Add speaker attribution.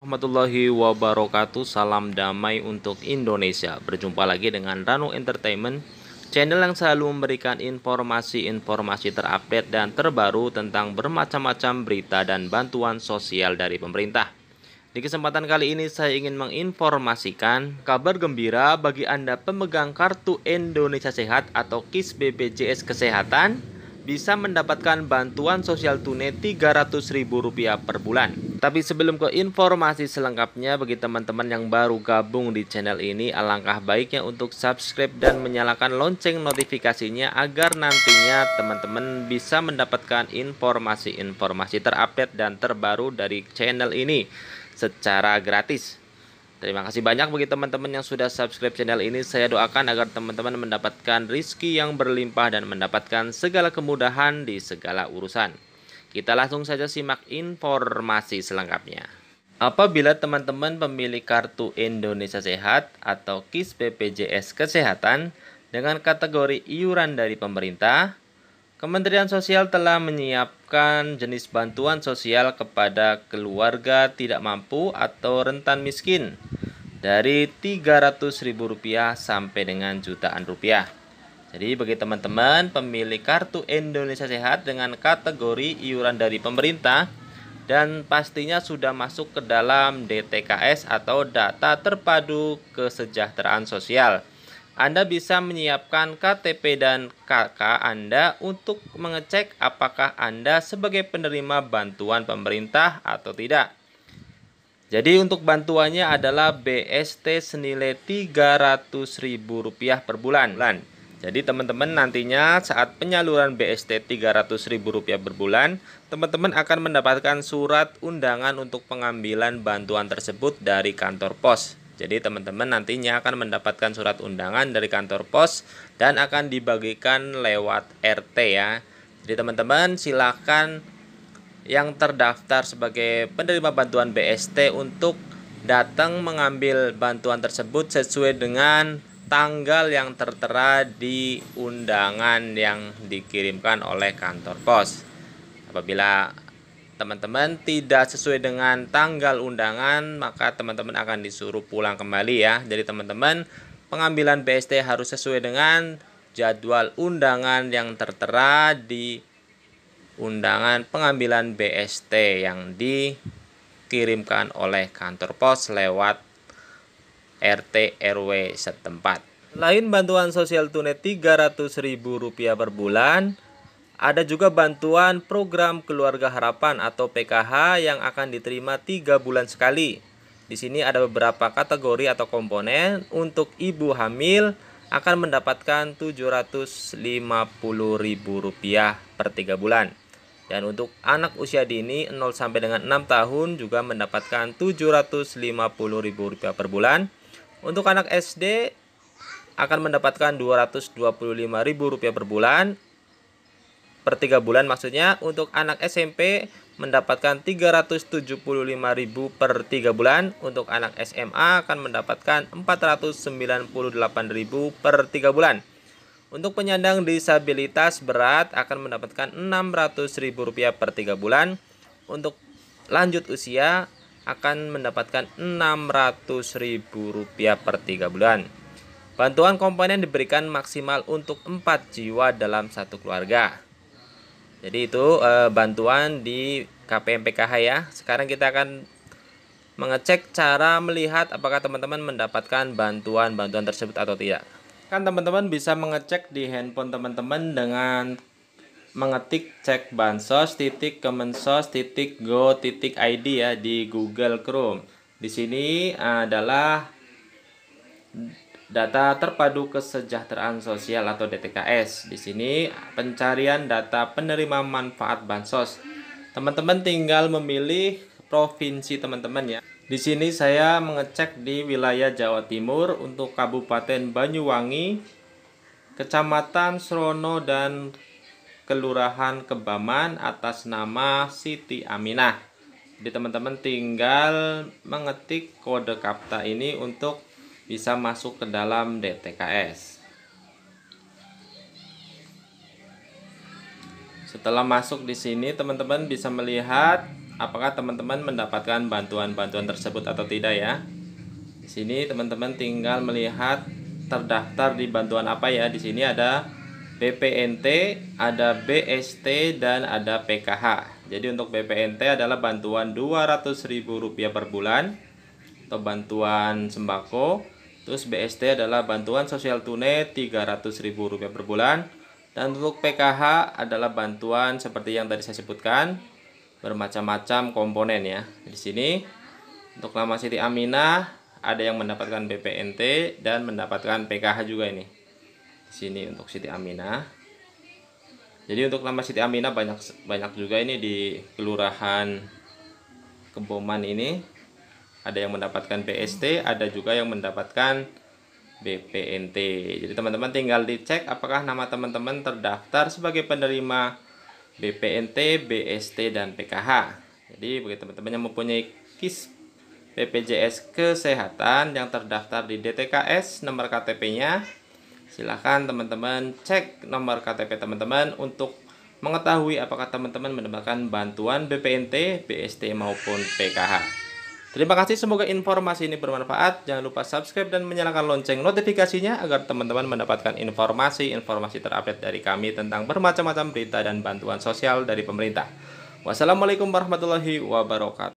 Speaker 1: Assalamualaikum wabarakatuh Salam damai untuk Indonesia Berjumpa lagi dengan Ranu Entertainment Channel yang selalu memberikan informasi-informasi terupdate dan terbaru Tentang bermacam-macam berita dan bantuan sosial dari pemerintah Di kesempatan kali ini saya ingin menginformasikan Kabar gembira bagi Anda pemegang kartu Indonesia Sehat atau KIS BPJS Kesehatan bisa mendapatkan bantuan sosial tunai Rp300.000 per bulan tapi sebelum ke informasi selengkapnya bagi teman-teman yang baru gabung di channel ini alangkah baiknya untuk subscribe dan menyalakan lonceng notifikasinya agar nantinya teman-teman bisa mendapatkan informasi-informasi terupdate dan terbaru dari channel ini secara gratis. Terima kasih banyak bagi teman-teman yang sudah subscribe channel ini. Saya doakan agar teman-teman mendapatkan rizki yang berlimpah dan mendapatkan segala kemudahan di segala urusan. Kita langsung saja simak informasi selengkapnya. Apabila teman-teman pemilik kartu Indonesia Sehat atau KIS BPJS Kesehatan dengan kategori iuran dari pemerintah, Kementerian Sosial telah menyiapkan jenis bantuan sosial kepada keluarga tidak mampu atau rentan miskin dari Rp300.000 sampai dengan jutaan rupiah. Jadi bagi teman-teman pemilik kartu Indonesia Sehat dengan kategori iuran dari pemerintah dan pastinya sudah masuk ke dalam DTKS atau data terpadu kesejahteraan sosial. Anda bisa menyiapkan KTP dan KK Anda untuk mengecek apakah Anda sebagai penerima bantuan pemerintah atau tidak. Jadi untuk bantuannya adalah BST senilai Rp300.000 per bulan. Jadi teman-teman nantinya saat penyaluran BST Rp300.000 per bulan, teman-teman akan mendapatkan surat undangan untuk pengambilan bantuan tersebut dari kantor pos. Jadi teman-teman nantinya akan mendapatkan surat undangan dari kantor pos dan akan dibagikan lewat RT ya. Jadi teman-teman silahkan yang terdaftar sebagai penerima bantuan BST untuk datang mengambil bantuan tersebut sesuai dengan tanggal yang tertera di undangan yang dikirimkan oleh kantor pos. Apabila teman-teman tidak sesuai dengan tanggal undangan, maka teman-teman akan disuruh pulang kembali ya. Jadi teman-teman, pengambilan BST harus sesuai dengan jadwal undangan yang tertera di undangan pengambilan BST yang dikirimkan oleh kantor pos lewat RT RW setempat. Selain bantuan sosial tunai Rp300.000 per bulan, ada juga bantuan program Keluarga Harapan atau PKH yang akan diterima 3 bulan sekali. Di sini ada beberapa kategori atau komponen. Untuk ibu hamil akan mendapatkan Rp750.000 per 3 bulan. Dan untuk anak usia dini 0 sampai dengan 6 tahun juga mendapatkan Rp750.000 per bulan. Untuk anak SD akan mendapatkan Rp225.000 per bulan per 3 bulan maksudnya untuk anak SMP mendapatkan 375.000 per 3 bulan, untuk anak SMA akan mendapatkan 498.000 per 3 bulan. Untuk penyandang disabilitas berat akan mendapatkan Rp600.000 per 3 bulan. Untuk lanjut usia akan mendapatkan Rp600.000 per 3 bulan. Bantuan komponen diberikan maksimal untuk 4 jiwa dalam satu keluarga. Jadi itu e, bantuan di KPM PKH ya. Sekarang kita akan mengecek cara melihat apakah teman-teman mendapatkan bantuan-bantuan tersebut atau tidak. Kan teman-teman bisa mengecek di handphone teman-teman dengan mengetik cek bansos titik kemensos titik go titik id ya di Google Chrome. Di sini adalah data terpadu kesejahteraan sosial atau DTKS. Di sini pencarian data penerima manfaat bansos. Teman-teman tinggal memilih provinsi teman-teman ya. Di sini saya mengecek di wilayah Jawa Timur untuk Kabupaten Banyuwangi, Kecamatan Srono dan Kelurahan Kebaman atas nama Siti Aminah. Jadi teman-teman tinggal mengetik kode kapta ini untuk bisa masuk ke dalam DTKS. Setelah masuk di sini teman-teman bisa melihat apakah teman-teman mendapatkan bantuan-bantuan tersebut atau tidak ya. Di sini teman-teman tinggal melihat terdaftar di bantuan apa ya. Di sini ada BPNT, ada BST, dan ada PKH. Jadi untuk BPNT adalah bantuan Rp200.000 per bulan atau bantuan sembako. Terus BST adalah bantuan sosial tunai Rp300.000 per bulan. Dan untuk PKH adalah bantuan seperti yang tadi saya sebutkan bermacam-macam komponen ya. Di sini untuk nama Siti Aminah ada yang mendapatkan BPNT dan mendapatkan PKH juga ini sini untuk Siti Aminah jadi untuk nama Siti Aminah banyak banyak juga ini di Kelurahan Keboman ini ada yang mendapatkan PST ada juga yang mendapatkan BPNT jadi teman-teman tinggal dicek apakah nama teman-teman terdaftar sebagai penerima BPNT, BST, dan PKH jadi bagi teman-teman yang mempunyai KIS BPJS Kesehatan yang terdaftar di DTKS nomor KTP-nya Silahkan teman-teman cek nomor KTP teman-teman untuk mengetahui apakah teman-teman mendapatkan bantuan BPNT, BST maupun PKH. Terima kasih, semoga informasi ini bermanfaat. Jangan lupa subscribe dan menyalakan lonceng notifikasinya agar teman-teman mendapatkan informasi-informasi terupdate dari kami tentang bermacam-macam berita dan bantuan sosial dari pemerintah. Wassalamualaikum warahmatullahi wabarakatuh.